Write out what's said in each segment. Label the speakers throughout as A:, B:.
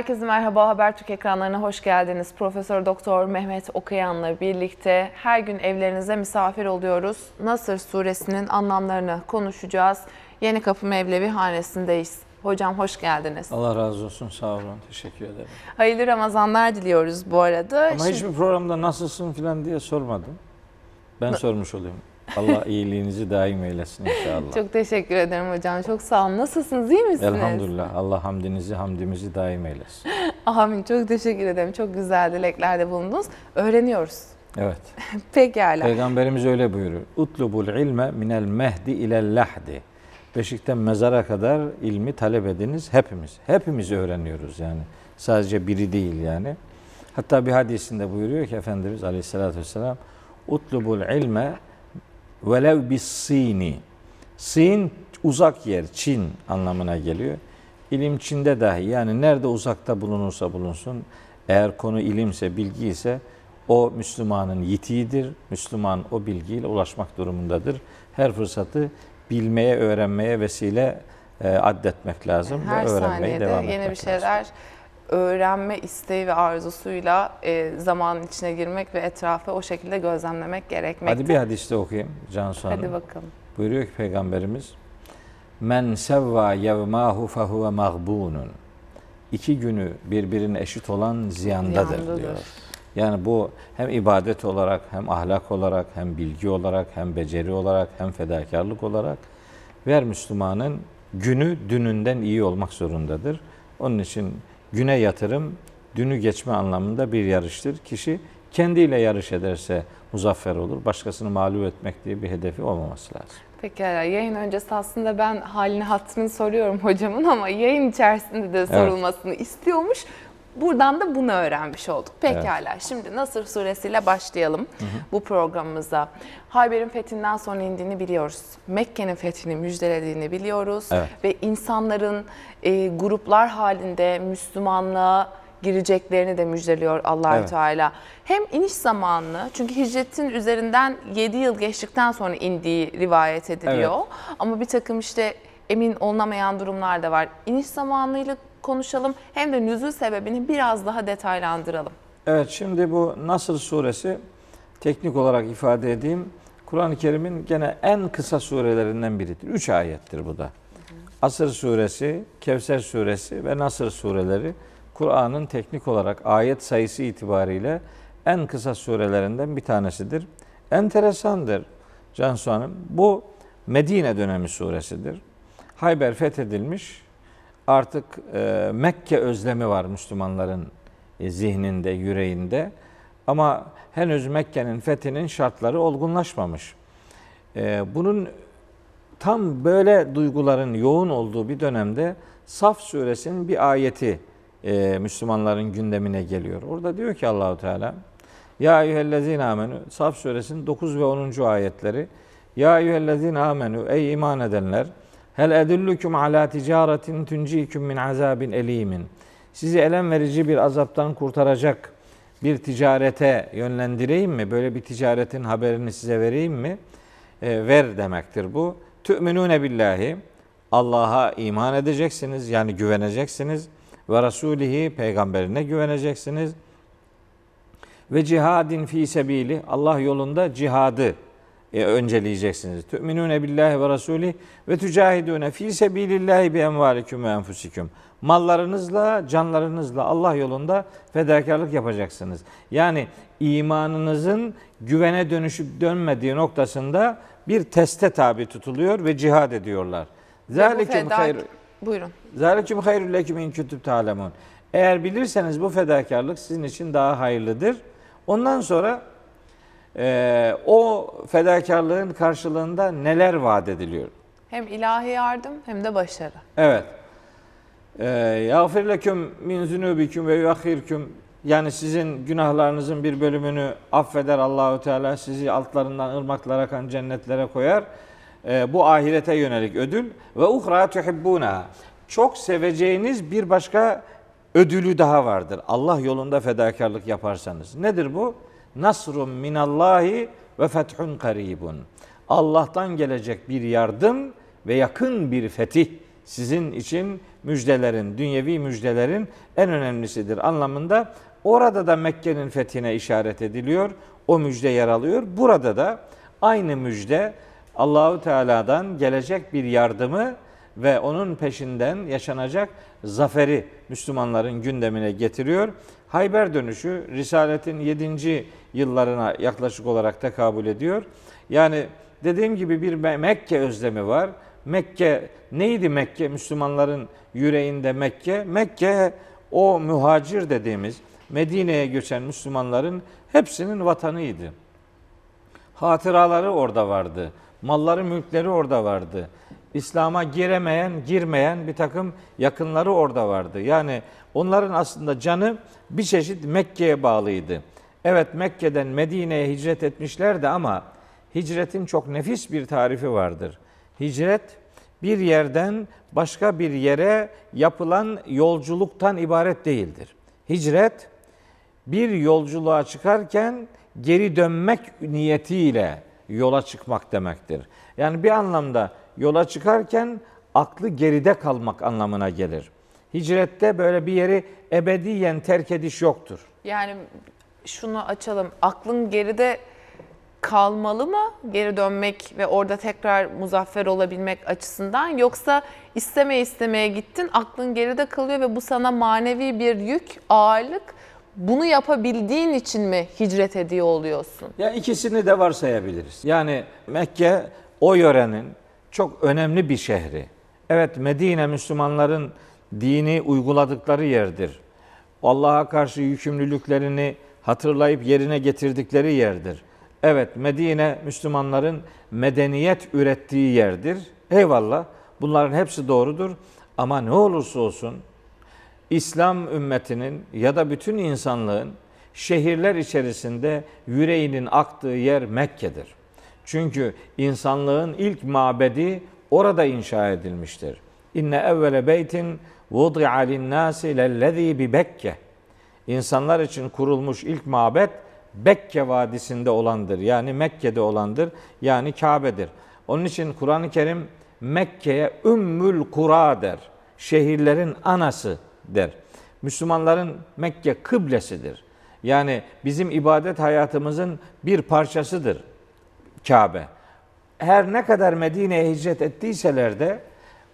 A: Herkese merhaba Habertürk ekranlarına hoş geldiniz. Profesör Doktor Mehmet Okuyan'la birlikte her gün evlerinize misafir oluyoruz. Nasır suresinin anlamlarını konuşacağız. Yeni Kapı Mevlevi hanesindeyiz. Hocam hoş geldiniz. Allah
B: razı olsun sağ olun teşekkür ederim.
A: Hayırlı Ramazanlar diliyoruz bu arada. Ama Şimdi... hiçbir
B: programda nasılsın falan diye sormadım. Ben sormuş olayım. Allah iyiliğinizi daim eylesin inşallah. Çok
A: teşekkür ederim hocam. Çok sağ olun. Nasılsınız? İyi misiniz? Elhamdülillah.
B: Allah hamdinizi, hamdimizi daim
A: eylesin. Amin. Çok teşekkür ederim. Çok güzel dileklerde bulundunuz. Öğreniyoruz. Evet. Pekala.
B: Peygamberimiz öyle buyuruyor. Utlubul ilme minel mehdi ile lahdi. Beşikten mezara kadar ilmi talep ediniz hepimiz. Hepimiz öğreniyoruz yani. Sadece biri değil yani. Hatta bir hadisinde buyuruyor ki Efendimiz Aleyhisselatü Vesselam Utlubul ilme Velev bis sini. Sin uzak yer, Çin anlamına geliyor. İlim Çin'de dahi yani nerede uzakta bulunursa bulunsun eğer konu ilimse, bilgi ise o Müslümanın yitiğidir. Müslüman o bilgiyle ulaşmak durumundadır. Her fırsatı bilmeye, öğrenmeye vesile e, addetmek lazım Her ve öğrenmeye devam etmek
A: bir şeyler lazım öğrenme isteği ve arzusuyla e, zamanın içine girmek ve etrafı o şekilde gözlemlemek gerekmektir. Hadi bir
B: hadis de okuyayım Cansu Hanım. Hadi bakalım. Buyuruyor ki Peygamberimiz Men sevva yevmahu fehuve mağbunun İki günü birbirine eşit olan ziyandadır, ziyandadır. diyor. Yani bu hem ibadet olarak, hem ahlak olarak, hem bilgi olarak, hem beceri olarak, hem fedakarlık olarak her Müslümanın günü dününden iyi olmak zorundadır. Onun için güne yatırım, dünü geçme anlamında bir yarıştır. Kişi kendiyle yarış ederse muzaffer olur. Başkasını mağlup etmek diye bir hedefi olmaması lazım.
A: Pekala yayın öncesi aslında ben halini hatrını soruyorum hocamın ama yayın içerisinde de sorulmasını evet. istiyormuş. Buradan da bunu öğrenmiş olduk. Pekala. Evet. Şimdi Nasır suresiyle başlayalım hı hı. bu programımıza. Hayber'in fethinden sonra indiğini biliyoruz. Mekke'nin fethini müjdelediğini biliyoruz. Evet. Ve insanların e, gruplar halinde Müslümanlığa gireceklerini de müjdeliyor Allahü evet. Teala. Hem iniş zamanını çünkü hicretin üzerinden 7 yıl geçtikten sonra indiği rivayet ediliyor. Evet. Ama bir takım işte emin olunamayan durumlar da var. İniş zamanıyla konuşalım hem de nüzul sebebini biraz daha detaylandıralım.
B: Evet şimdi bu Nasır suresi teknik olarak ifade edeyim. Kur'an-ı Kerim'in gene en kısa surelerinden biridir. Üç ayettir bu da. Asır suresi, Kevser suresi ve Nasır sureleri Kur'an'ın teknik olarak ayet sayısı itibariyle en kısa surelerinden bir tanesidir. Enteresandır Cansu Hanım. Bu Medine dönemi suresidir. Hayber fethedilmiş artık e, Mekke özlemi var Müslümanların e, zihninde, yüreğinde. Ama henüz Mekke'nin fethinin şartları olgunlaşmamış. E, bunun tam böyle duyguların yoğun olduğu bir dönemde Saf suresinin bir ayeti e, Müslümanların gündemine geliyor. Orada diyor ki Allahu Teala Ya eyyühellezine amenü Saf suresinin 9 ve 10. ayetleri Ya eyyühellezine amenü ey iman edenler Hel edullukum ala ticaretin tunciikum min azabin elimin. Sizi elem verici bir azaptan kurtaracak bir ticarete yönlendireyim mi? Böyle bir ticaretin haberini size vereyim mi? E, ver demektir bu. Tü'minune billahi. Allah'a iman edeceksiniz yani güveneceksiniz ve Resulihi peygamberine güveneceksiniz ve cihadin fi sebili Allah yolunda cihadı e, önceleyeceksiniz. Tüminune billahi ve rasulih ve tücahidune fi sebilillahi bi envalikum ve enfusikum. Mallarınızla, canlarınızla Allah yolunda fedakarlık yapacaksınız. Yani imanınızın güvene dönüşüp dönmediği noktasında bir teste tabi tutuluyor ve cihad ediyorlar. Zalikum hayr. Buyurun. Zalikum hayrul lekum in kuntum ta'lemun. Eğer bilirseniz bu fedakarlık sizin için daha hayırlıdır. Ondan sonra ee, o fedakarlığın karşılığında neler vaat ediliyor?
A: Hem ilahi yardım hem de başarı.
B: Evet. Ee, Yağfir leküm min zünubiküm ve yuakhirküm yani sizin günahlarınızın bir bölümünü affeder Allahü Teala sizi altlarından ırmaklara kan cennetlere koyar. Ee, bu ahirete yönelik ödül ve uhra tuhibbuna. Çok seveceğiniz bir başka ödülü daha vardır. Allah yolunda fedakarlık yaparsanız. Nedir bu? Nasrun minallahi ve fethun karibun. Allah'tan gelecek bir yardım ve yakın bir fetih sizin için müjdelerin, dünyevi müjdelerin en önemlisidir anlamında. Orada da Mekke'nin fethine işaret ediliyor. O müjde yer alıyor. Burada da aynı müjde Allahu Teala'dan gelecek bir yardımı ve onun peşinden yaşanacak zaferi Müslümanların gündemine getiriyor. Hayber dönüşü Risaletin 7 yıllarına yaklaşık olarak tekabül ediyor. Yani dediğim gibi bir Mekke özlemi var. Mekke neydi Mekke? Müslümanların yüreğinde Mekke. Mekke o mühacir dediğimiz Medine'ye göçen Müslümanların hepsinin vatanıydı. Hatıraları orada vardı. Malları, mülkleri orada vardı. İslam'a giremeyen, girmeyen bir takım yakınları orada vardı. Yani onların aslında canı bir çeşit Mekke'ye bağlıydı. Evet Mekke'den Medine'ye hicret etmişler de ama hicretin çok nefis bir tarifi vardır. Hicret bir yerden başka bir yere yapılan yolculuktan ibaret değildir. Hicret bir yolculuğa çıkarken geri dönmek niyetiyle yola çıkmak demektir. Yani bir anlamda yola çıkarken aklı geride kalmak anlamına gelir. Hicrette böyle bir yeri ebediyen terk ediş yoktur.
A: Yani şunu açalım. Aklın geride kalmalı mı? Geri dönmek ve orada tekrar muzaffer olabilmek açısından yoksa isteme istemeye gittin, aklın geride kalıyor ve bu sana manevi bir yük, ağırlık. Bunu yapabildiğin için mi hicret ediyor oluyorsun? Ya
B: ikisini de varsayabiliriz. Yani Mekke o yörenin çok önemli bir şehri. Evet Medine Müslümanların dini uyguladıkları yerdir. Allah'a karşı yükümlülüklerini hatırlayıp yerine getirdikleri yerdir. Evet Medine Müslümanların medeniyet ürettiği yerdir. Eyvallah bunların hepsi doğrudur. Ama ne olursa olsun İslam ümmetinin ya da bütün insanlığın şehirler içerisinde yüreğinin aktığı yer Mekke'dir. Çünkü insanlığın ilk mabedi orada inşa edilmiştir. İnne evvele beytin vudi'a linnâsi lellezî bi Bekke.'' insanlar için kurulmuş ilk mabet Bekke Vadisi'nde olandır. Yani Mekke'de olandır. Yani Kabe'dir. Onun için Kur'an-ı Kerim Mekke'ye Ümmül Kura der. Şehirlerin anası der. Müslümanların Mekke kıblesidir. Yani bizim ibadet hayatımızın bir parçasıdır Kabe. Her ne kadar Medine'ye hicret ettiyseler de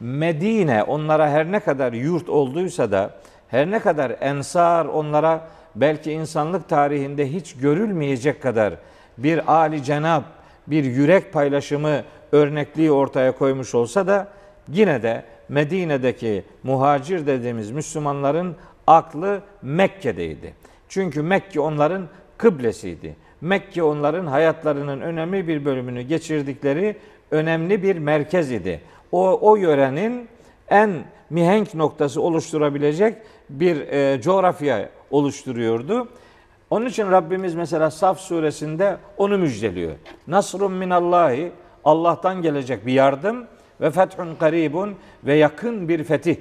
B: Medine onlara her ne kadar yurt olduysa da her ne kadar ensar onlara belki insanlık tarihinde hiç görülmeyecek kadar bir Ali Cenab, bir yürek paylaşımı örnekliği ortaya koymuş olsa da yine de Medine'deki muhacir dediğimiz Müslümanların aklı Mekke'deydi. Çünkü Mekke onların kıblesiydi. Mekke onların hayatlarının önemli bir bölümünü geçirdikleri önemli bir merkez idi. O, o yörenin en mihenk noktası oluşturabilecek bir e, coğrafya oluşturuyordu. Onun için Rabbimiz mesela Saf suresinde onu müjdeliyor. Nasrun minallahi Allah'tan gelecek bir yardım ve fethun karibun ve yakın bir fetih.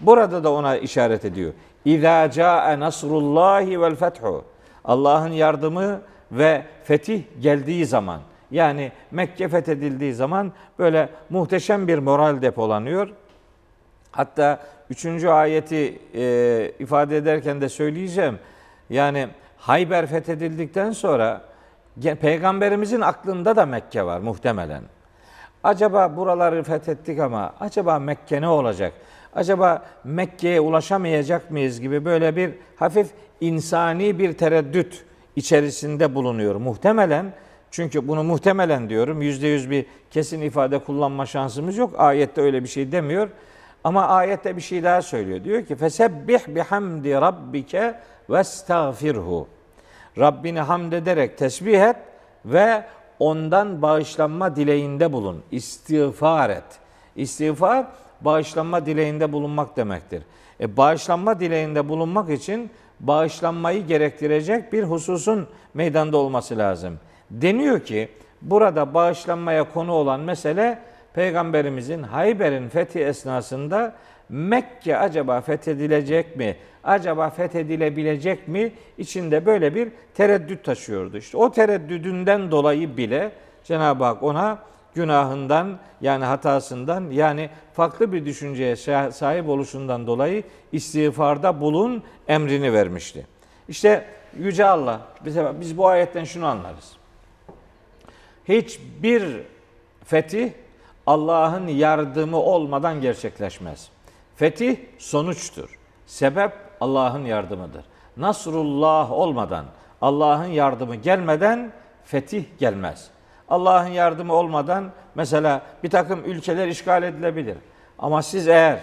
B: Burada da ona işaret ediyor. İza ca'e nasrullahi vel fethu. Allah'ın yardımı ve fetih geldiği zaman yani Mekke fethedildiği zaman böyle muhteşem bir moral depolanıyor. Hatta üçüncü ayeti e, ifade ederken de söyleyeceğim. Yani Hayber fethedildikten sonra peygamberimizin aklında da Mekke var muhtemelen. Acaba buraları fethettik ama acaba Mekke ne olacak? Acaba Mekke'ye ulaşamayacak mıyız gibi böyle bir hafif insani bir tereddüt içerisinde bulunuyor muhtemelen. Çünkü bunu muhtemelen diyorum. Yüzde yüz bir kesin ifade kullanma şansımız yok. Ayette öyle bir şey demiyor. Ama ayette bir şey daha söylüyor. Diyor ki fesebbih bihamdi rabbike ve estağfirhu. Rabbini hamd ederek tesbih et ve ondan bağışlanma dileğinde bulun. İstiğfar et. İstiğfar bağışlanma dileğinde bulunmak demektir. E, bağışlanma dileğinde bulunmak için bağışlanmayı gerektirecek bir hususun meydanda olması lazım. Deniyor ki burada bağışlanmaya konu olan mesele Peygamberimizin Hayber'in fethi esnasında Mekke acaba fethedilecek mi? Acaba fethedilebilecek mi? İçinde böyle bir tereddüt taşıyordu. İşte o tereddüdünden dolayı bile Cenab-ı Hak ona günahından yani hatasından yani farklı bir düşünceye sahip oluşundan dolayı istiğfarda bulun emrini vermişti. İşte Yüce Allah bize biz bu ayetten şunu anlarız. Hiçbir fetih Allah'ın yardımı olmadan gerçekleşmez. Fetih sonuçtur. Sebep Allah'ın yardımıdır. Nasrullah olmadan, Allah'ın yardımı gelmeden fetih gelmez. Allah'ın yardımı olmadan mesela bir takım ülkeler işgal edilebilir. Ama siz eğer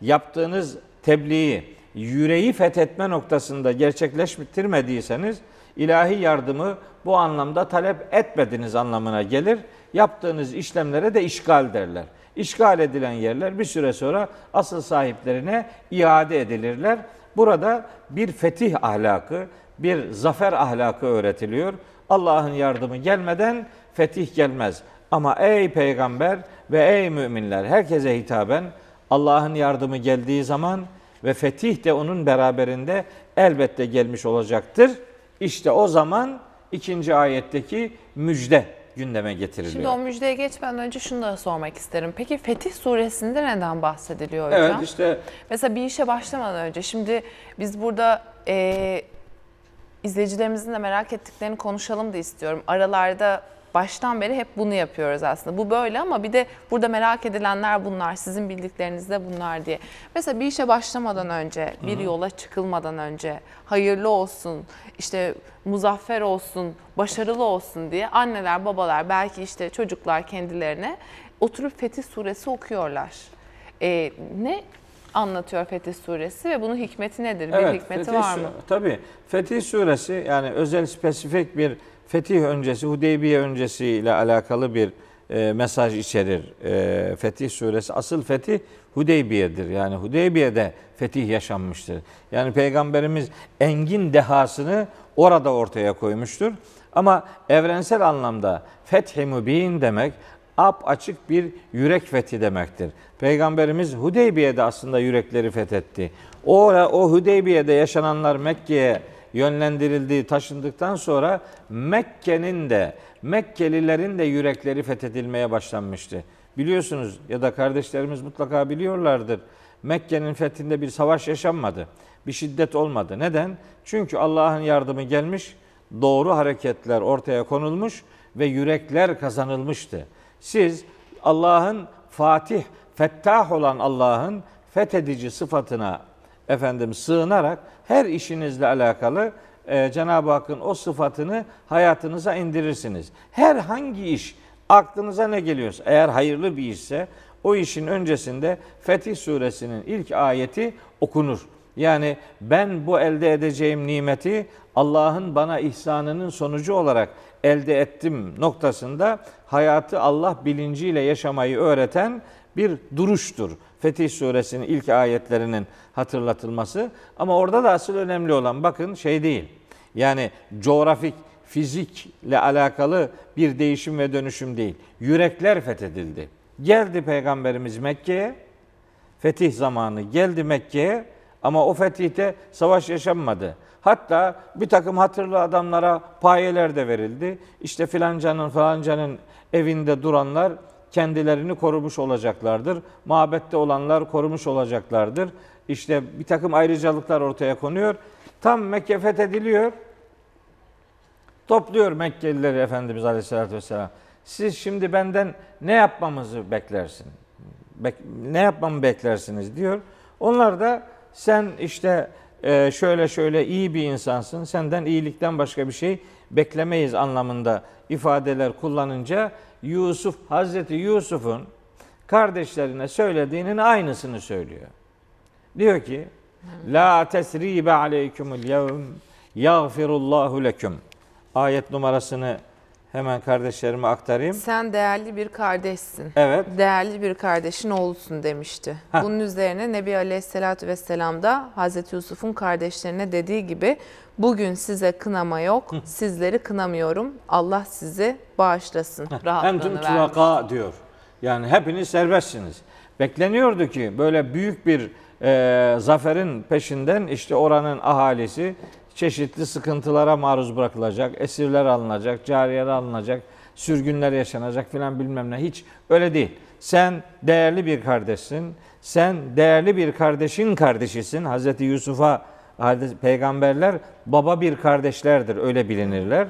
B: yaptığınız tebliği yüreği fethetme noktasında gerçekleştirmediyseniz ilahi yardımı bu anlamda talep etmediniz anlamına gelir yaptığınız işlemlere de işgal derler. İşgal edilen yerler bir süre sonra asıl sahiplerine iade edilirler. Burada bir fetih ahlakı, bir zafer ahlakı öğretiliyor. Allah'ın yardımı gelmeden fetih gelmez. Ama ey peygamber ve ey müminler herkese hitaben Allah'ın yardımı geldiği zaman ve fetih de onun beraberinde elbette gelmiş olacaktır. İşte o zaman ikinci ayetteki müjde gündeme getiriliyor. Şimdi o
A: müjdeye geçmeden önce şunu da sormak isterim. Peki Fetih Suresinde neden bahsediliyor hocam? Evet işte. Mesela bir işe başlamadan önce şimdi biz burada e, izleyicilerimizin de merak ettiklerini konuşalım da istiyorum. Aralarda baştan beri hep bunu yapıyoruz aslında. Bu böyle ama bir de burada merak edilenler bunlar, sizin bildikleriniz de bunlar diye. Mesela bir işe başlamadan önce, bir yola çıkılmadan önce hayırlı olsun, işte muzaffer olsun, başarılı olsun diye anneler, babalar, belki işte çocuklar kendilerine oturup Fetih Suresi okuyorlar. Ee, ne anlatıyor Fetih Suresi ve bunun hikmeti nedir? Evet, bir hikmeti Fetih, var mı?
B: Tabii. Fetih Suresi yani özel spesifik bir fetih öncesi, Hudeybiye öncesi ile alakalı bir e, mesaj içerir. E, Fetih suresi asıl fetih Hudeybiye'dir. Yani Hudeybiye'de fetih yaşanmıştır. Yani peygamberimiz engin dehasını orada ortaya koymuştur. Ama evrensel anlamda fethi mübin demek ap açık bir yürek fethi demektir. Peygamberimiz Hudeybiye'de aslında yürekleri fethetti. O, o Hudeybiye'de yaşananlar Mekke'ye yönlendirildiği taşındıktan sonra Mekke'nin de Mekkelilerin de yürekleri fethedilmeye başlanmıştı. Biliyorsunuz ya da kardeşlerimiz mutlaka biliyorlardır. Mekke'nin fethinde bir savaş yaşanmadı. Bir şiddet olmadı. Neden? Çünkü Allah'ın yardımı gelmiş, doğru hareketler ortaya konulmuş ve yürekler kazanılmıştı. Siz Allah'ın Fatih, Fettah olan Allah'ın fethedici sıfatına efendim sığınarak her işinizle alakalı e, Cenab-ı Hakk'ın o sıfatını hayatınıza indirirsiniz. Her hangi iş aklınıza ne geliyorsa eğer hayırlı bir işse o işin öncesinde Fetih suresinin ilk ayeti okunur. Yani ben bu elde edeceğim nimeti Allah'ın bana ihsanının sonucu olarak elde ettim noktasında hayatı Allah bilinciyle yaşamayı öğreten bir duruştur. Fetih suresinin ilk ayetlerinin hatırlatılması. Ama orada da asıl önemli olan bakın şey değil. Yani coğrafik, fizikle alakalı bir değişim ve dönüşüm değil. Yürekler fethedildi. Geldi Peygamberimiz Mekke'ye. Fetih zamanı geldi Mekke'ye. Ama o fetihte savaş yaşanmadı. Hatta bir takım hatırlı adamlara payeler de verildi. İşte filancanın filanca'nın evinde duranlar kendilerini korumuş olacaklardır. Mabette olanlar korumuş olacaklardır. İşte bir takım ayrıcalıklar ortaya konuyor. Tam Mekke fethediliyor. Topluyor Mekkelileri Efendimiz Aleyhisselatü Vesselam. Siz şimdi benden ne yapmamızı beklersin? ne yapmamı beklersiniz diyor. Onlar da sen işte e, şöyle şöyle iyi bir insansın. Senden iyilikten başka bir şey beklemeyiz anlamında ifadeler kullanınca Yusuf, Hazreti Yusuf'un kardeşlerine söylediğinin aynısını söylüyor. Diyor ki, La tesribe aleykümül yevm yağfirullahu lekum. Ayet numarasını hemen kardeşlerime aktarayım.
A: Sen değerli bir kardeşsin. Evet. Değerli bir kardeşin oğlusun demişti. Heh. Bunun üzerine Nebi Aleyhisselatü Vesselam da Hazreti Yusuf'un kardeşlerine dediği gibi bugün size kınama yok, Hı. sizleri kınamıyorum. Allah sizi bağışlasın. Hem tüm Entüm
B: diyor. Yani hepiniz serbestsiniz. Bekleniyordu ki böyle büyük bir e, zaferin peşinden işte oranın ahalisi çeşitli sıkıntılara maruz bırakılacak, esirler alınacak, cariyeler alınacak, sürgünler yaşanacak filan bilmem ne. Hiç öyle değil. Sen değerli bir kardeşsin. Sen değerli bir kardeşin kardeşisin. Hazreti Yusuf'a peygamberler baba bir kardeşlerdir. Öyle bilinirler.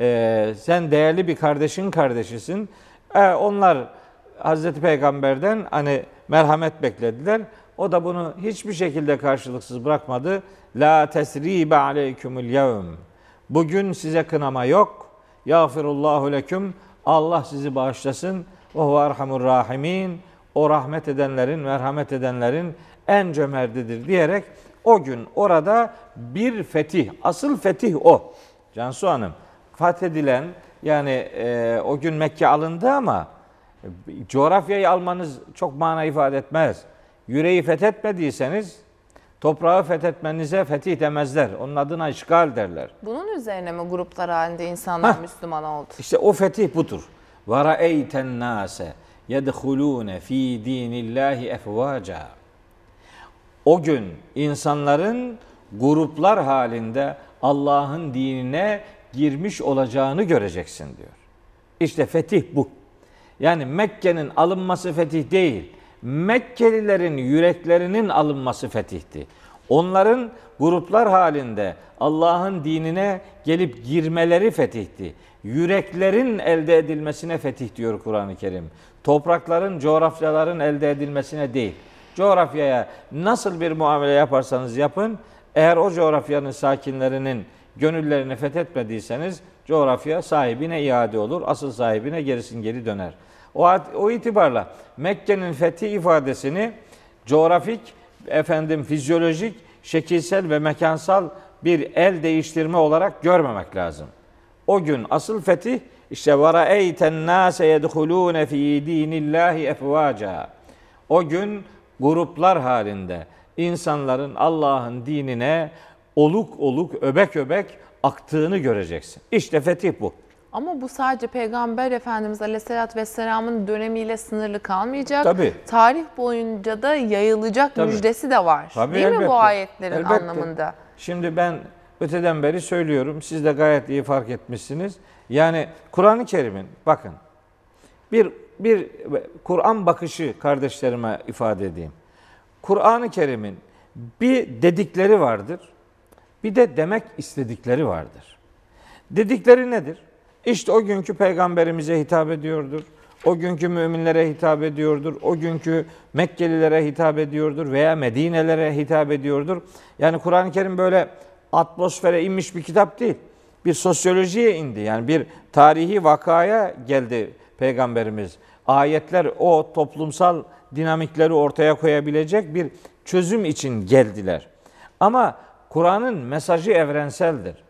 B: Ee, sen değerli bir kardeşin kardeşisin. Ee, onlar Hazreti Peygamber'den hani merhamet beklediler. O da bunu hiçbir şekilde karşılıksız bırakmadı. La tesribe aleykümül yevm. Bugün size kınama yok. Yağfirullahu leküm. Allah sizi bağışlasın. O varhamur rahimin. O rahmet edenlerin, merhamet edenlerin en cömertidir diyerek o gün orada bir fetih, asıl fetih o. Cansu Hanım, fethedilen yani e, o gün Mekke alındı ama e, coğrafyayı almanız çok mana ifade etmez. Yüreği fethetmediyseniz toprağı fethetmenize fetih demezler. Onun adına işgal derler.
A: Bunun üzerine mi gruplar halinde insanlar Hah, Müslüman oldu?
B: İşte o fetih budur. وَرَأَيْتَ النَّاسَ يَدْخُلُونَ ف۪ي د۪ينِ اللّٰهِ اَفْوَاجًا O gün insanların gruplar halinde Allah'ın dinine girmiş olacağını göreceksin diyor. İşte fetih bu. Yani Mekke'nin alınması fetih değil. Mekkelilerin yüreklerinin alınması fetihti. Onların gruplar halinde Allah'ın dinine gelip girmeleri fetihti. Yüreklerin elde edilmesine fetih diyor Kur'an-ı Kerim. Toprakların, coğrafyaların elde edilmesine değil. Coğrafyaya nasıl bir muamele yaparsanız yapın, eğer o coğrafyanın sakinlerinin gönüllerini fethetmediyseniz coğrafya sahibine iade olur, asıl sahibine gerisin geri döner. O, o itibarla Mekke'nin fethi ifadesini coğrafik, efendim fizyolojik, şekilsel ve mekansal bir el değiştirme olarak görmemek lazım. O gün asıl fetih işte veraeyten nase yedhulune fi dinillahi efvaca. O gün gruplar halinde insanların Allah'ın dinine oluk oluk öbek öbek aktığını göreceksin. İşte fetih bu.
A: Ama bu sadece Peygamber Efendimiz Aleyhisselatü Vesselam'ın dönemiyle sınırlı kalmayacak. Tabii. Tarih boyunca da yayılacak Tabii. müjdesi de var. Tabii, Değil elbette. mi bu ayetlerin elbette. anlamında?
B: Şimdi ben öteden beri söylüyorum. Siz de gayet iyi fark etmişsiniz. Yani Kur'an-ı Kerim'in bakın bir bir Kur'an bakışı kardeşlerime ifade edeyim. Kur'an-ı Kerim'in bir dedikleri vardır. Bir de demek istedikleri vardır. Dedikleri nedir? İşte o günkü peygamberimize hitap ediyordur. O günkü müminlere hitap ediyordur. O günkü Mekkelilere hitap ediyordur veya Medinelere hitap ediyordur. Yani Kur'an-ı Kerim böyle atmosfere inmiş bir kitap değil. Bir sosyolojiye indi. Yani bir tarihi vakaya geldi peygamberimiz. Ayetler o toplumsal dinamikleri ortaya koyabilecek bir çözüm için geldiler. Ama Kur'an'ın mesajı evrenseldir.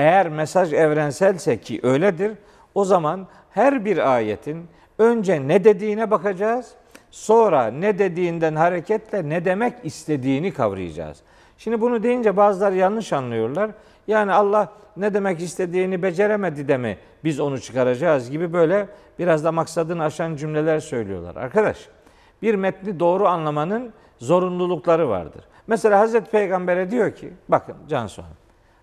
B: Eğer mesaj evrenselse ki öyledir, o zaman her bir ayetin önce ne dediğine bakacağız, sonra ne dediğinden hareketle ne demek istediğini kavrayacağız. Şimdi bunu deyince bazılar yanlış anlıyorlar. Yani Allah ne demek istediğini beceremedi de mi biz onu çıkaracağız gibi böyle biraz da maksadını aşan cümleler söylüyorlar. Arkadaş bir metni doğru anlamanın zorunlulukları vardır. Mesela Hazreti Peygamber'e diyor ki bakın Can Soğan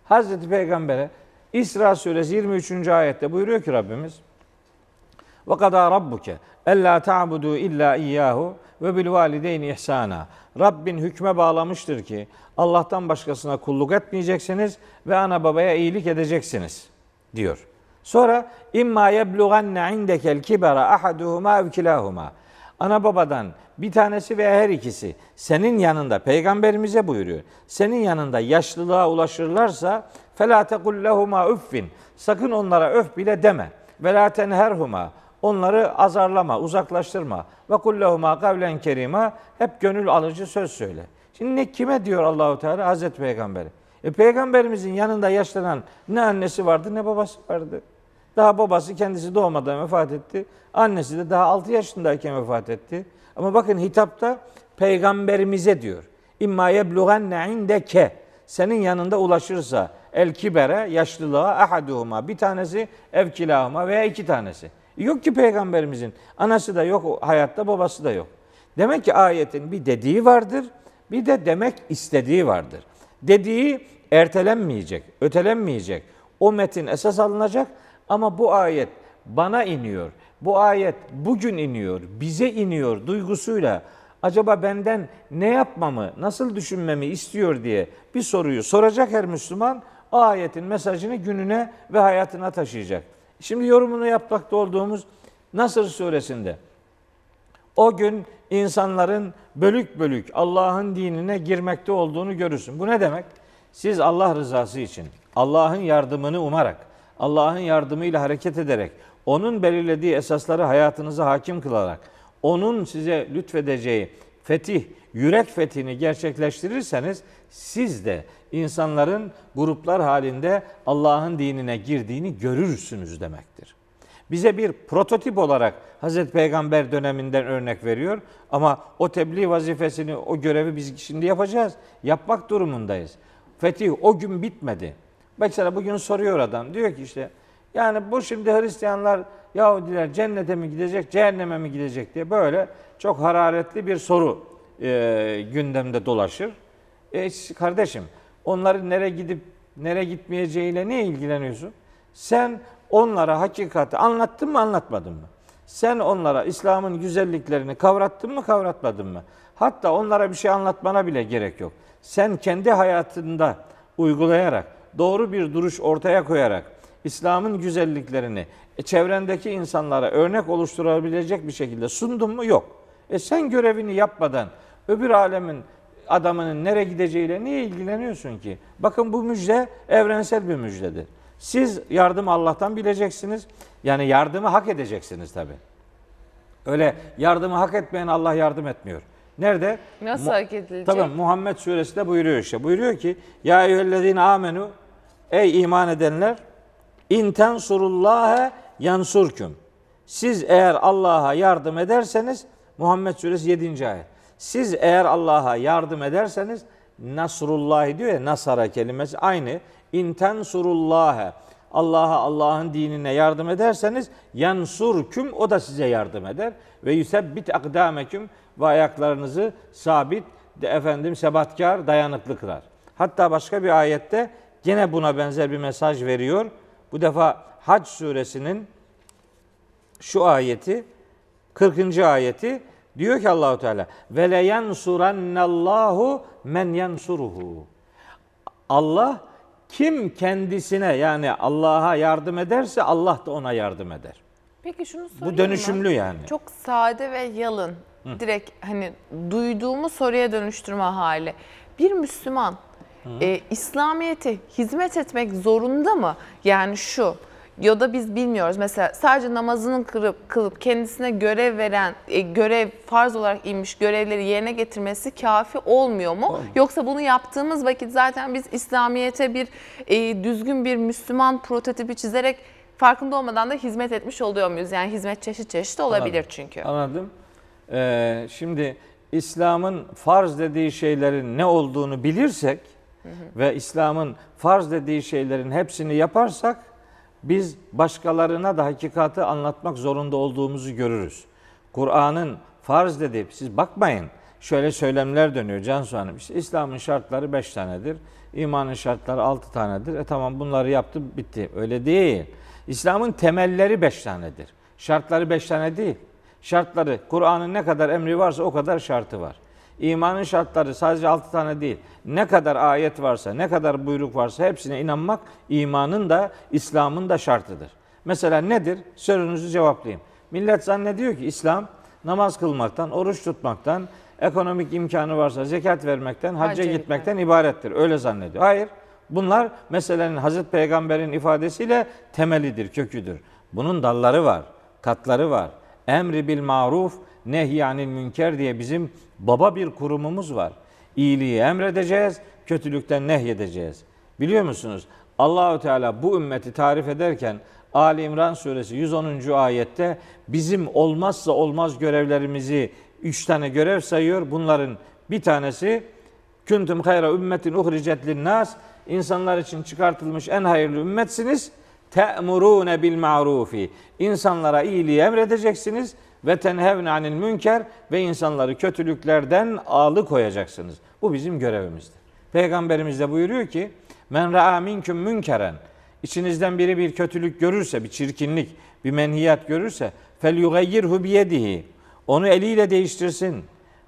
B: Hazreti Peygamber'e İsra suresi 23. ayette buyuruyor ki Rabbimiz ve kadâ rabbuke ellâ ta'budû illâ iyyâhu ve bil valideyni ihsana. Rabbin hükme bağlamıştır ki Allah'tan başkasına kulluk etmeyeceksiniz ve ana babaya iyilik edeceksiniz diyor. Sonra imma yeblughanne indekel kibara ahaduhuma ev kilahuma. Ana babadan bir tanesi veya her ikisi senin yanında peygamberimize buyuruyor. Senin yanında yaşlılığa ulaşırlarsa felate tekul lehuma üffin. Sakın onlara öf bile deme. velaten la Onları azarlama, uzaklaştırma. Ve kullehuma kavlen kerima. Hep gönül alıcı söz söyle. Şimdi ne kime diyor Allahu Teala Hazreti Peygamber'e? E, peygamberimizin yanında yaşlanan ne annesi vardı ne babası vardı. Daha babası kendisi doğmadan vefat etti. Annesi de daha 6 yaşındayken vefat etti. Ama bakın hitapta peygamberimize diyor. İmma yebluğenne indeke senin yanında ulaşırsa el kibere yaşlılığa ahaduhuma bir tanesi evkilahuma veya iki tanesi. Yok ki peygamberimizin anası da yok hayatta babası da yok. Demek ki ayetin bir dediği vardır bir de demek istediği vardır. Dediği ertelenmeyecek, ötelenmeyecek. O metin esas alınacak ama bu ayet bana iniyor. Bu ayet bugün iniyor, bize iniyor duygusuyla acaba benden ne yapmamı, nasıl düşünmemi istiyor diye bir soruyu soracak her Müslüman o ayetin mesajını gününe ve hayatına taşıyacak. Şimdi yorumunu yapmakta olduğumuz Nasır suresinde o gün insanların bölük bölük Allah'ın dinine girmekte olduğunu görürsün. Bu ne demek? Siz Allah rızası için, Allah'ın yardımını umarak, Allah'ın yardımıyla hareket ederek, onun belirlediği esasları hayatınıza hakim kılarak, onun size lütfedeceği fetih, yürek fethini gerçekleştirirseniz siz de insanların gruplar halinde Allah'ın dinine girdiğini görürsünüz demektir. Bize bir prototip olarak Hazreti Peygamber döneminden örnek veriyor ama o tebliğ vazifesini, o görevi biz şimdi yapacağız. Yapmak durumundayız. Fetih o gün bitmedi. Mesela bugün soruyor adam. Diyor ki işte yani bu şimdi Hristiyanlar Yahudiler cennete mi gidecek, cehenneme mi gidecek diye böyle çok hararetli bir soru e, gündemde dolaşır. E, kardeşim onların nereye gidip nereye gitmeyeceğiyle ne ilgileniyorsun? Sen onlara hakikati anlattın mı anlatmadın mı? Sen onlara İslam'ın güzelliklerini kavrattın mı kavratmadın mı? Hatta onlara bir şey anlatmana bile gerek yok. Sen kendi hayatında uygulayarak doğru bir duruş ortaya koyarak İslam'ın güzelliklerini e, çevrendeki insanlara örnek oluşturabilecek bir şekilde sundun mu? Yok. E sen görevini yapmadan öbür alemin adamının nereye gideceğiyle niye ilgileniyorsun ki? Bakın bu müjde evrensel bir müjdedir. Siz yardım Allah'tan bileceksiniz. Yani yardımı hak edeceksiniz tabi. Öyle yardımı hak etmeyen Allah yardım etmiyor. Nerede?
A: Nasıl hak edilecek? Tabii
B: Muhammed suresinde buyuruyor işte. Buyuruyor ki Ya eyyühellezine amenu Ey iman edenler, inten surullaha yansurküm. Siz eğer Allah'a yardım ederseniz Muhammed Suresi 7. ayet. Siz eğer Allah'a yardım ederseniz Nasrullah diyor ya Nasara kelimesi aynı. İnten surullaha. Allah'a Allah'ın dinine yardım ederseniz yansurküm o da size yardım eder ve yusebbit akdameküm ve ayaklarınızı sabit de efendim sebatkar dayanıklı kılar. Hatta başka bir ayette Yine buna benzer bir mesaj veriyor. Bu defa Hac suresinin şu ayeti 40. ayeti diyor ki Allahu Teala ve le yansurannallahu men yansuruhu. Allah kim kendisine yani Allah'a yardım ederse Allah da ona yardım eder.
A: Peki şunu sorayım Bu dönüşümlü mı? yani. Çok sade ve yalın. Hı. Direkt hani duyduğumu soruya dönüştürme hali. Bir Müslüman e, İslamiyet'e hizmet etmek zorunda mı? Yani şu ya da biz bilmiyoruz. Mesela sadece namazını kırıp kılıp kendisine görev veren, e, görev farz olarak inmiş görevleri yerine getirmesi kafi olmuyor mu? Olmaz. Yoksa bunu yaptığımız vakit zaten biz İslamiyet'e bir e, düzgün bir Müslüman prototipi çizerek farkında olmadan da hizmet etmiş oluyor muyuz? Yani hizmet çeşit çeşit olabilir Anladım. çünkü.
B: Anladım. Ee, şimdi İslam'ın farz dediği şeylerin ne olduğunu bilirsek ve İslam'ın farz dediği şeylerin hepsini yaparsak biz başkalarına da hakikati anlatmak zorunda olduğumuzu görürüz. Kur'an'ın farz dediği, siz bakmayın şöyle söylemler dönüyor Cansu Hanım. İşte İslam'ın şartları beş tanedir. imanın şartları altı tanedir. E tamam bunları yaptı bitti. Öyle değil. İslam'ın temelleri beş tanedir. Şartları beş tane değil. Şartları Kur'an'ın ne kadar emri varsa o kadar şartı var. İmanın şartları sadece altı tane değil. Ne kadar ayet varsa, ne kadar buyruk varsa hepsine inanmak imanın da İslam'ın da şartıdır. Mesela nedir? Sorunuzu cevaplayayım. Millet zannediyor ki İslam namaz kılmaktan, oruç tutmaktan, ekonomik imkanı varsa zekat vermekten, hacca gitmekten ibarettir. Öyle zannediyor. Hayır. Bunlar meselenin Hazreti Peygamber'in ifadesiyle temelidir, köküdür. Bunun dalları var, katları var. Emri bil maruf nehyanil münker diye bizim baba bir kurumumuz var. İyiliği emredeceğiz, kötülükten nehyedeceğiz. Biliyor musunuz? Allahü Teala bu ümmeti tarif ederken Ali İmran suresi 110. ayette bizim olmazsa olmaz görevlerimizi üç tane görev sayıyor. Bunların bir tanesi küntüm hayra ümmetin uhricet nas insanlar için çıkartılmış en hayırlı ümmetsiniz. Te'murune bil marufi. İnsanlara iyiliği emredeceksiniz ve tenhevne anil münker ve insanları kötülüklerden alıkoyacaksınız. Bu bizim görevimizdir. Peygamberimiz de buyuruyor ki men ra'a minkum münkeren içinizden biri bir kötülük görürse, bir çirkinlik, bir menhiyat görürse fel yugayyirhu biyedihi onu eliyle değiştirsin.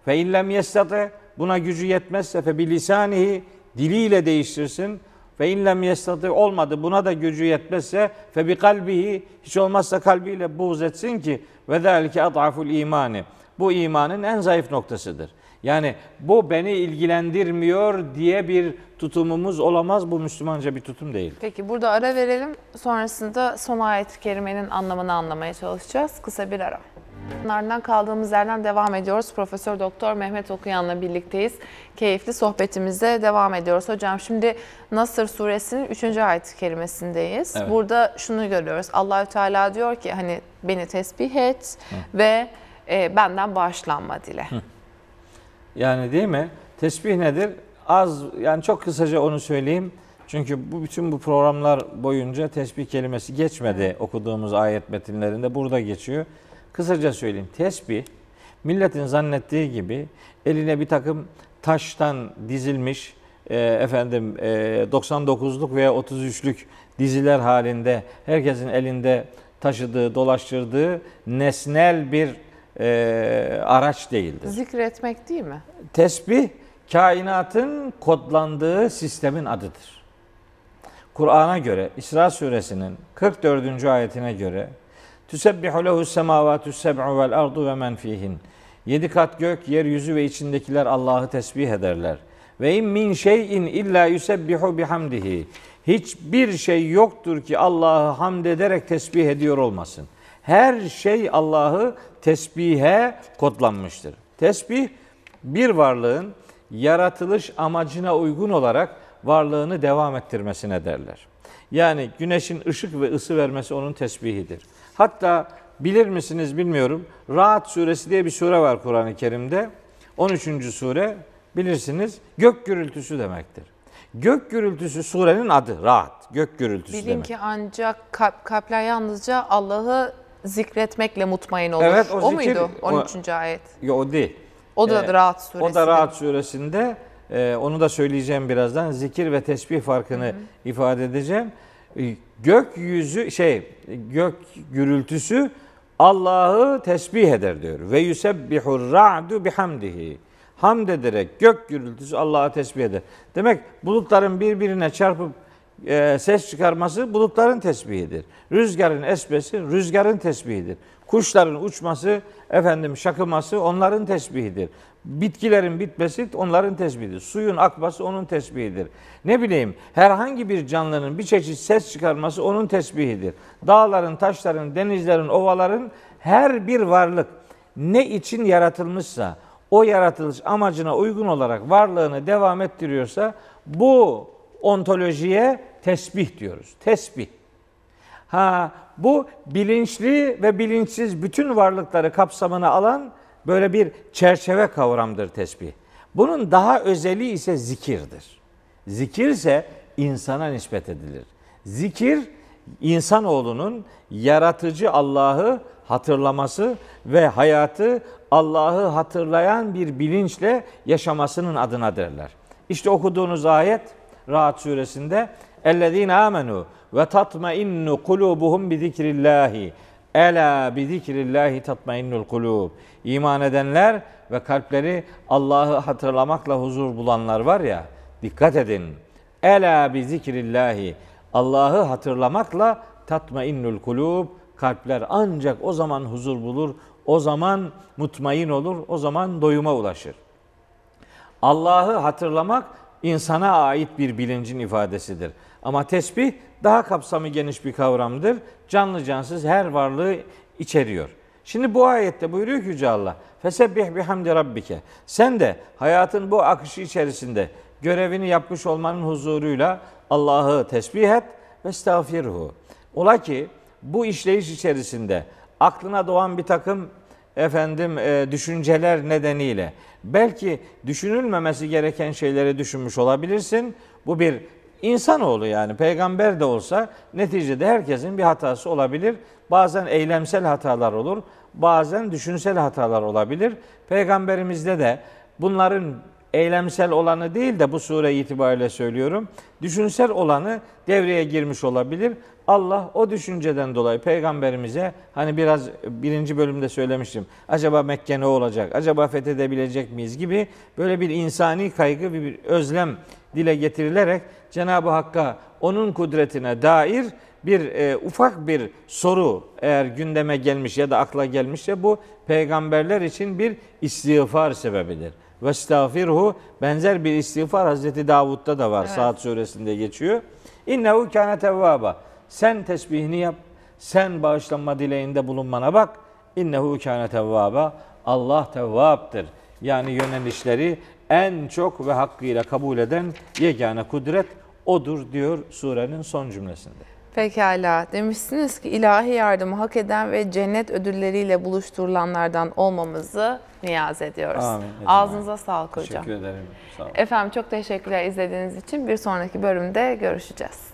B: Fe illem yestati buna gücü yetmezse fe bilisanihi diliyle değiştirsin. Ve illem yestati olmadı buna da gücü yetmezse fe bi kalbihi hiç olmazsa kalbiyle buğz etsin ki ve zâlike ad'aful imani. Bu imanın en zayıf noktasıdır. Yani bu beni ilgilendirmiyor diye bir tutumumuz olamaz. Bu Müslümanca bir tutum değil.
A: Peki burada ara verelim. Sonrasında son ayet-i kerimenin anlamını anlamaya çalışacağız. Kısa bir ara. Ardından kaldığımız yerden devam ediyoruz. Profesör Doktor Mehmet Okuyan'la birlikteyiz. Keyifli sohbetimize devam ediyoruz. Hocam şimdi Nasır suresinin 3. ayet-i kerimesindeyiz. Evet. Burada şunu görüyoruz. Allahü Teala diyor ki hani beni tesbih et Hı. ve e, benden bağışlanma dile. Hı.
B: Yani değil mi? Tesbih nedir? Az yani çok kısaca onu söyleyeyim. Çünkü bu bütün bu programlar boyunca tesbih kelimesi geçmedi evet. okuduğumuz ayet metinlerinde. Burada geçiyor. Kısaca söyleyeyim. Tesbih milletin zannettiği gibi eline bir takım taştan dizilmiş e, efendim e, 99'luk veya 33'lük diziler halinde herkesin elinde taşıdığı, dolaştırdığı nesnel bir e, araç değildir.
A: Zikretmek değil mi?
B: Tesbih kainatın kodlandığı sistemin adıdır. Kur'an'a göre İsra suresinin 44. ayetine göre Tüsebbihu lehu semavatü seb'u vel ardu ve men fihin. Yedi kat gök, yeryüzü ve içindekiler Allah'ı tesbih ederler. Ve in min şeyin illa yusebbihu bihamdihi. Hiçbir şey yoktur ki Allah'ı hamd ederek tesbih ediyor olmasın. Her şey Allah'ı tesbihe kodlanmıştır. Tesbih bir varlığın yaratılış amacına uygun olarak varlığını devam ettirmesine derler. Yani güneşin ışık ve ısı vermesi onun tesbihidir. Hatta bilir misiniz bilmiyorum. Rahat suresi diye bir sure var Kur'an-ı Kerim'de. 13. sure bilirsiniz gök gürültüsü demektir. Gök gürültüsü surenin adı rahat. Gök gürültüsü Bilin demek. ki
A: ancak kalp, kalpler yalnızca Allah'ı zikretmekle mutmain olur. Evet, o, o muydu 13. O, ayet? Yok o değil. O da ee, Rahat suresi. O da Rahat
B: suresinde e, onu da söyleyeceğim birazdan. Zikir ve tesbih farkını Hı-hı. ifade edeceğim. Ee, gökyüzü şey gök gürültüsü Allah'ı tesbih eder diyor. Ve yusebbihur ra'du bihamdihi. Hamd ederek gök gürültüsü Allahı tesbih eder. Demek bulutların birbirine çarpıp e, ses çıkarması bulutların tesbihidir. Rüzgarın esmesi rüzgarın tesbihidir. Kuşların uçması, efendim şakıması onların tesbihidir. Bitkilerin bitmesi onların tesbihidir. Suyun akması onun tesbihidir. Ne bileyim herhangi bir canlının bir çeşit ses çıkarması onun tesbihidir. Dağların, taşların, denizlerin, ovaların her bir varlık ne için yaratılmışsa o yaratılış amacına uygun olarak varlığını devam ettiriyorsa bu ontolojiye tesbih diyoruz. Tesbih. Ha bu bilinçli ve bilinçsiz bütün varlıkları kapsamına alan böyle bir çerçeve kavramdır tesbih. Bunun daha özeli ise zikirdir. Zikir ise insana nispet edilir. Zikir insanoğlunun yaratıcı Allah'ı hatırlaması ve hayatı Allah'ı hatırlayan bir bilinçle yaşamasının adına derler. İşte okuduğunuz ayet Rahat suresinde ellezine amenu ve tatmainnu kulubuhum bi zikrillahi. Ela bi zikrillahi tatmainnul kulub. İman edenler ve kalpleri Allah'ı hatırlamakla huzur bulanlar var ya. Dikkat edin. Ela bi zikrillahi. Allah'ı hatırlamakla tatmainnul kulub. Kalpler ancak o zaman huzur bulur, o zaman mutmain olur, o zaman doyuma ulaşır. Allah'ı hatırlamak insana ait bir bilincin ifadesidir. Ama tesbih daha kapsamı geniş bir kavramdır. Canlı cansız her varlığı içeriyor. Şimdi bu ayette buyuruyor ki Yüce Allah Fesebbih bihamdi rabbike Sen de hayatın bu akışı içerisinde görevini yapmış olmanın huzuruyla Allah'ı tesbih et ve estağfirhu. Ola ki bu işleyiş içerisinde aklına doğan bir takım efendim e, düşünceler nedeniyle belki düşünülmemesi gereken şeyleri düşünmüş olabilirsin. Bu bir insanoğlu yani peygamber de olsa neticede herkesin bir hatası olabilir. Bazen eylemsel hatalar olur, bazen düşünsel hatalar olabilir. Peygamberimizde de bunların eylemsel olanı değil de bu sure itibariyle söylüyorum. Düşünsel olanı devreye girmiş olabilir. Allah o düşünceden dolayı peygamberimize hani biraz birinci bölümde söylemiştim. Acaba Mekke ne olacak? Acaba fethedebilecek miyiz gibi böyle bir insani kaygı, bir özlem dile getirilerek Cenab-ı Hakk'a onun kudretine dair bir e, ufak bir soru eğer gündeme gelmiş ya da akla gelmişse bu peygamberler için bir istiğfar sebebidir. Ve estağfirhu benzer bir istiğfar Hazreti Davud'da da var. Evet. Saat suresinde geçiyor. İnnehu kâne tevvâba. Sen tesbihini yap. Sen bağışlanma dileğinde bulunmana bak. İnnehu kâne tevvâbe. Allah tevvaptır. Yani yönelişleri en çok ve hakkıyla kabul eden yegane kudret odur diyor surenin son cümlesinde.
A: Pekala. Demişsiniz ki ilahi yardımı hak eden ve cennet ödülleriyle buluşturulanlardan olmamızı niyaz ediyoruz. Amin. Edin. Ağzınıza sağlık hocam. Teşekkür ederim. Sağ olun. Efendim çok teşekkürler izlediğiniz için. Bir sonraki bölümde görüşeceğiz.